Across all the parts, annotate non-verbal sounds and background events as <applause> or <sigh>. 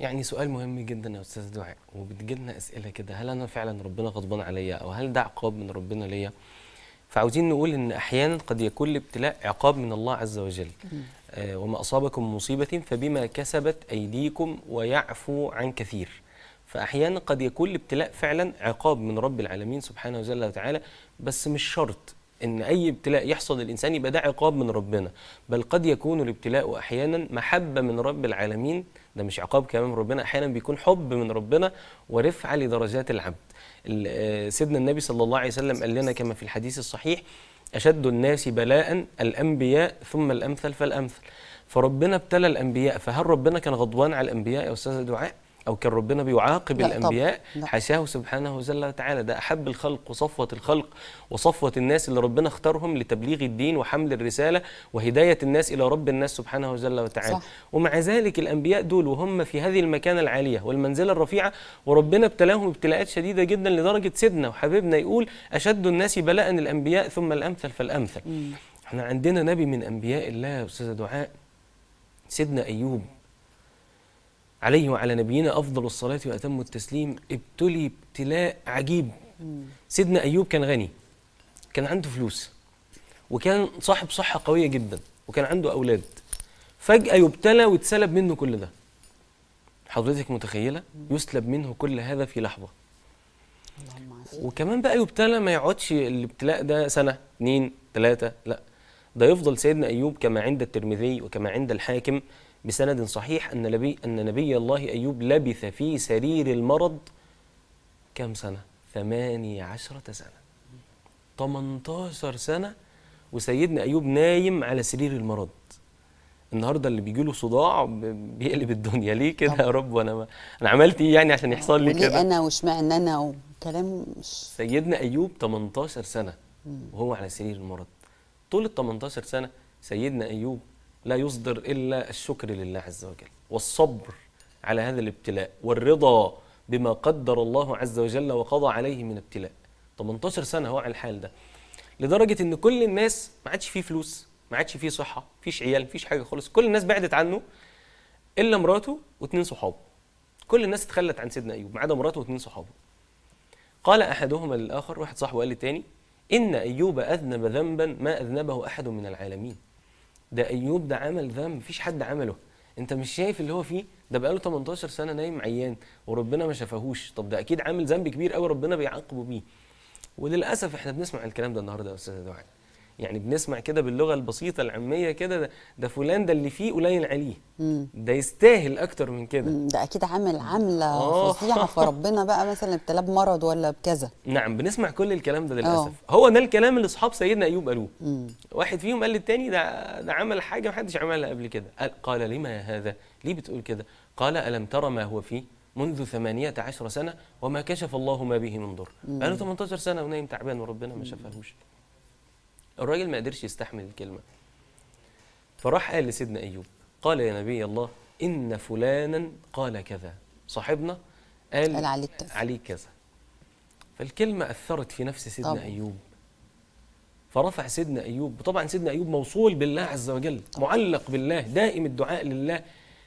يعني سؤال مهم جدا يا استاذ دعاء وبتجيلنا اسئله كده هل انا فعلا ربنا غضبان عليا او هل ده عقاب من ربنا ليا فعاوزين نقول ان احيانا قد يكون الابتلاء عقاب من الله عز وجل آه وما اصابكم مصيبه فبما كسبت ايديكم ويعفو عن كثير فاحيانا قد يكون الابتلاء فعلا عقاب من رب العالمين سبحانه وجل وتعالى بس مش شرط ان اي ابتلاء يحصل للانسان يبقى ده عقاب من ربنا بل قد يكون الابتلاء احيانا محبه من رب العالمين ده مش عقاب كمان من ربنا احيانا بيكون حب من ربنا ورفعه لدرجات العبد آه، سيدنا النبي صلى الله عليه وسلم قال لنا كما في الحديث الصحيح اشد الناس بلاء الانبياء ثم الامثل فالامثل فربنا ابتلى الانبياء فهل ربنا كان غضبان على الانبياء يا استاذ دعاء او كان ربنا بيعاقب لا الانبياء لا. حاشاه سبحانه وجل وتعالى ده احب الخلق وصفوه الخلق وصفوه الناس اللي ربنا اختارهم لتبليغ الدين وحمل الرساله وهدايه الناس الى رب الناس سبحانه وجل وتعالى صح. ومع ذلك الانبياء دول وهم في هذه المكانه العاليه والمنزله الرفيعه وربنا ابتلاهم ابتلاءات شديده جدا لدرجه سيدنا وحبيبنا يقول اشد الناس بلاء الانبياء ثم الامثل فالامثل م. احنا عندنا نبي من انبياء الله يا دعاء سيدنا ايوب عليه وعلى نبينا أفضل الصلاة وأتم التسليم ابتلي ابتلاء عجيب سيدنا أيوب كان غني كان عنده فلوس وكان صاحب صحة قوية جدا وكان عنده أولاد فجأة يبتلى واتسلب منه كل ده حضرتك متخيلة يسلب منه كل هذا في لحظة وكمان بقى يبتلى ما يقعدش الابتلاء ده سنة اثنين ثلاثه لا ده يفضل سيدنا أيوب كما عند الترمذي وكما عند الحاكم بسند صحيح أن نبي, أن نبي الله أيوب لبث في سرير المرض كم سنة؟ ثمانية عشرة سنة 18 سنة وسيدنا أيوب نايم على سرير المرض النهارده اللي بيجي له صداع بيقلب الدنيا ليه كده يا رب وانا ما انا عملت ايه يعني عشان يحصل لي كده انا واشمعنى انا وكلام مش سيدنا ايوب 18 سنه وهو على سرير المرض طول ال 18 سنه سيدنا ايوب لا يصدر إلا الشكر لله عز وجل والصبر على هذا الابتلاء والرضا بما قدر الله عز وجل وقضى عليه من ابتلاء 18 سنة هو على الحال ده لدرجة إن كل الناس ما عادش فيه فلوس ما عادش فيه صحة فيش عيال فيش حاجة خالص كل الناس بعدت عنه إلا مراته واثنين صحابه كل الناس اتخلت عن سيدنا أيوب ما عدا مراته واثنين صحابه قال أحدهما للآخر واحد صاحبه قال تاني إن أيوب أذنب ذنبا ما أذنبه أحد من العالمين ده ايوب ده عمل ذنب مفيش حد عمله انت مش شايف اللي هو فيه ده بقاله 18 سنه نايم عيان وربنا ما شفاهوش طب ده اكيد عامل ذنب كبير قوي ربنا بيعاقبه بيه وللاسف احنا بنسمع الكلام ده النهارده يا استاذ دعاء يعني بنسمع كده باللغه البسيطه العاميه كده ده, ده فلان ده اللي فيه قليل عليه ده يستاهل اكتر من كده ده اكيد عامل عامله آه. فظيعه فربنا بقى مثلا ابتلاه بمرض ولا بكذا نعم بنسمع كل الكلام ده آه. للاسف أوه. هو ده الكلام اللي اصحاب سيدنا ايوب قالوه واحد فيهم قال للتاني ده ده عمل حاجه ما حدش عملها قبل كده قال لما هذا ليه بتقول كده قال الم ترى ما هو فيه منذ 18 سنه وما كشف الله ما به من ضر بقاله 18 سنه ونايم تعبان وربنا ما شفهوش الراجل ما قدرش يستحمل الكلمه فراح قال لسيدنا ايوب قال يا نبي الله ان فلانا قال كذا صاحبنا قال, قال عليك كذا علي كذا فالكلمه اثرت في نفس سيدنا طبعا. ايوب فرفع سيدنا ايوب طبعا سيدنا ايوب موصول بالله عز وجل معلق بالله دائم الدعاء لله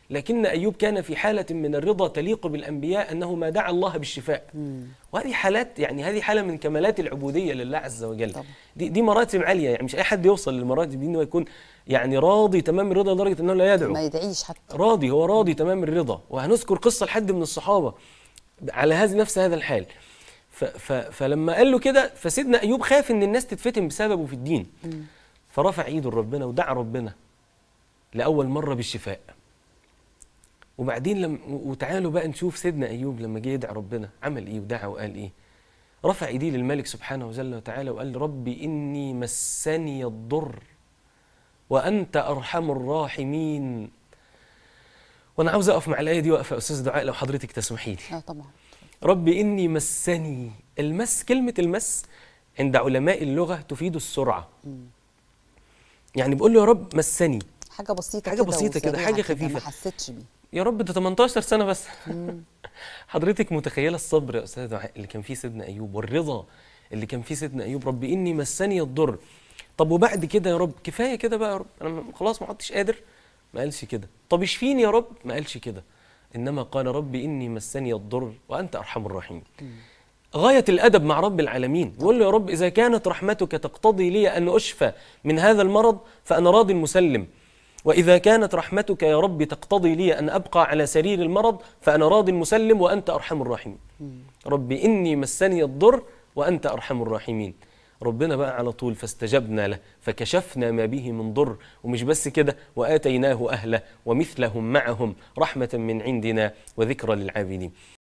لكن أيوب كان في حالة من الرضا تليق بالأنبياء أنه ما دعا الله بالشفاء وهذه حالات يعني هذه حالة من كمالات العبودية لله عز وجل طبعا. دي, دي مراتب عالية يعني مش أي حد يوصل للمراتب دي أنه يكون يعني راضي تمام الرضا لدرجة أنه لا يدعو ما يدعيش حتى راضي هو راضي تمام الرضا وهنذكر قصة لحد من الصحابة على هذا نفس هذا الحال ف ف فلما قال له كده فسيدنا أيوب خاف أن الناس تتفتن بسببه في الدين مم. فرفع ايده لربنا ودعا ربنا لأول مرة بالشفاء وبعدين لم وتعالوا بقى نشوف سيدنا ايوب لما جه يدعي ربنا عمل ايه ودعا وقال ايه رفع ايديه للملك سبحانه وجل وتعالى وقال ربي اني مسني الضر وانت ارحم الراحمين وانا عاوز اقف مع الايه دي واقفه يا استاذ دعاء لو حضرتك تسمحي لي اه طبعا ربي اني مسني المس كلمه المس عند علماء اللغه تفيد السرعه يعني بقول له يا رب مسني حاجه بسيطه حاجه بسيطه كده حاجه خفيفه ما حسيتش بيه يا رب ده 18 سنه بس <laughs> حضرتك متخيله الصبر يا استاذ اللي كان فيه سيدنا ايوب والرضا اللي كان فيه سيدنا ايوب رب اني مسني الضر طب وبعد كده يا رب كفايه كده بقى يا رب انا خلاص ما عدتش قادر ما قالش كده طب اشفيني يا رب ما قالش كده انما قال رب اني مسني الضر وانت ارحم الراحمين غاية الأدب مع رب العالمين يقول له يا رب إذا كانت رحمتك تقتضي لي أن أشفى من هذا المرض فأنا راض مسلم وإذا كانت رحمتك يا رب تقتضي لي أن أبقى على سرير المرض فأنا راض مسلم وأنت أرحم الراحمين رب إني مسني الضر وأنت أرحم الراحمين ربنا بقى على طول فاستجبنا له فكشفنا ما به من ضر ومش بس كده وآتيناه أهله ومثلهم معهم رحمة من عندنا وذكرى للعابدين